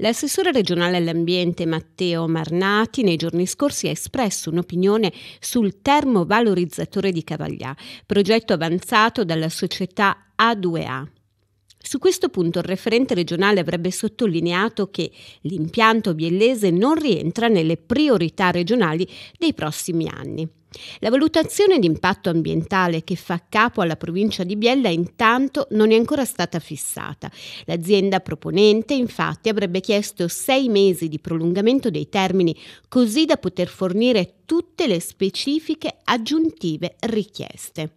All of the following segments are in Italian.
L'assessore regionale all'ambiente Matteo Marnati nei giorni scorsi ha espresso un'opinione sul termovalorizzatore di Cavaglià, progetto avanzato dalla società A2A. Su questo punto il referente regionale avrebbe sottolineato che l'impianto biellese non rientra nelle priorità regionali dei prossimi anni. La valutazione di impatto ambientale che fa capo alla provincia di Biella intanto non è ancora stata fissata. L'azienda proponente infatti avrebbe chiesto sei mesi di prolungamento dei termini così da poter fornire tutte le specifiche aggiuntive richieste.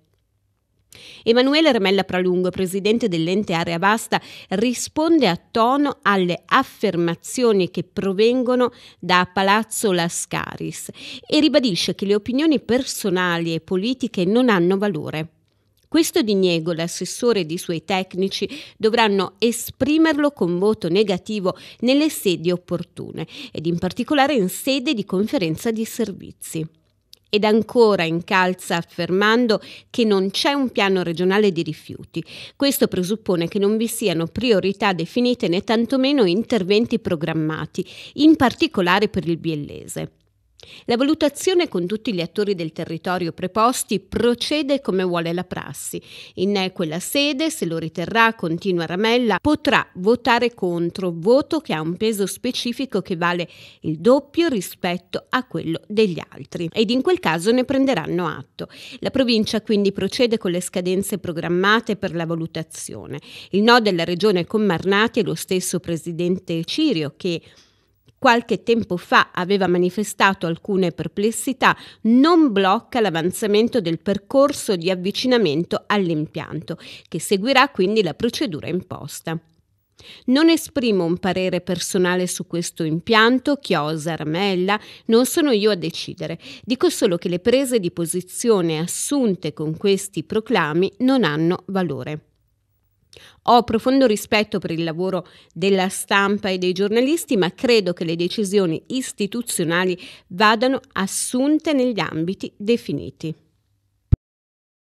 Emanuele Remella Pralungo, presidente dell'ente Area Basta, risponde a tono alle affermazioni che provengono da Palazzo Lascaris e ribadisce che le opinioni personali e politiche non hanno valore. Questo diniego l'assessore e i suoi tecnici dovranno esprimerlo con voto negativo nelle sedi opportune ed in particolare in sede di conferenza di servizi. Ed ancora incalza affermando che non c'è un piano regionale di rifiuti. Questo presuppone che non vi siano priorità definite né tantomeno interventi programmati, in particolare per il biellese. La valutazione con tutti gli attori del territorio preposti procede come vuole la prassi. In quella sede, se lo riterrà, continua Ramella, potrà votare contro voto che ha un peso specifico che vale il doppio rispetto a quello degli altri ed in quel caso ne prenderanno atto. La provincia quindi procede con le scadenze programmate per la valutazione. Il no della regione Commarnati è lo stesso presidente Cirio che qualche tempo fa aveva manifestato alcune perplessità, non blocca l'avanzamento del percorso di avvicinamento all'impianto, che seguirà quindi la procedura imposta. Non esprimo un parere personale su questo impianto, Chiosa, Armella, non sono io a decidere. Dico solo che le prese di posizione assunte con questi proclami non hanno valore. Ho profondo rispetto per il lavoro della stampa e dei giornalisti, ma credo che le decisioni istituzionali vadano assunte negli ambiti definiti.